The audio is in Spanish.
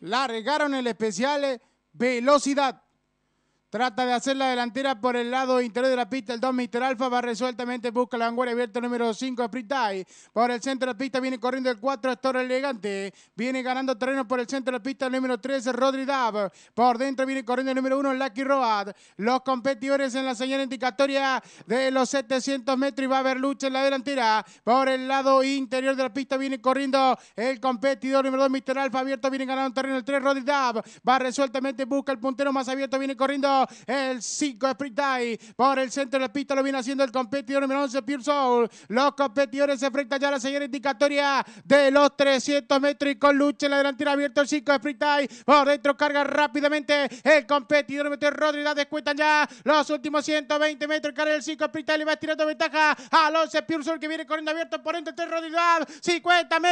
la regaron el especial eh, Velocidad. Trata de hacer la delantera por el lado interior de la pista. El 2 Mister Alfa va resueltamente. Busca la vanguardia abierta número 5 Sprint Por el centro de la pista viene corriendo el 4 Astor Elegante. Viene ganando terreno por el centro de la pista el número 13 Rodri Dab. Por dentro viene corriendo el número 1 Lucky Road. Los competidores en la señal indicatoria de los 700 metros y va a haber lucha en la delantera. Por el lado interior de la pista viene corriendo el competidor número 2 Mr. Alfa. Abierto viene ganando terreno el 3 Rodri Dab. Va resueltamente. Busca el puntero más abierto. Viene corriendo el 5 Sprint Die, por el centro de la pista lo viene haciendo el competidor número 11, Pure Los competidores se enfrentan ya a la señal indicatoria de los 300 metros y con lucha en la delantera abierto el 5 Sprint Die, por dentro carga rápidamente el competidor número Rodríguez, descuentan ya los últimos 120 metros, carga el 5 Sprint Die, le va tirando ventaja al 11 Pure que viene corriendo abierto por dentro de Rodríguez, 50 metros.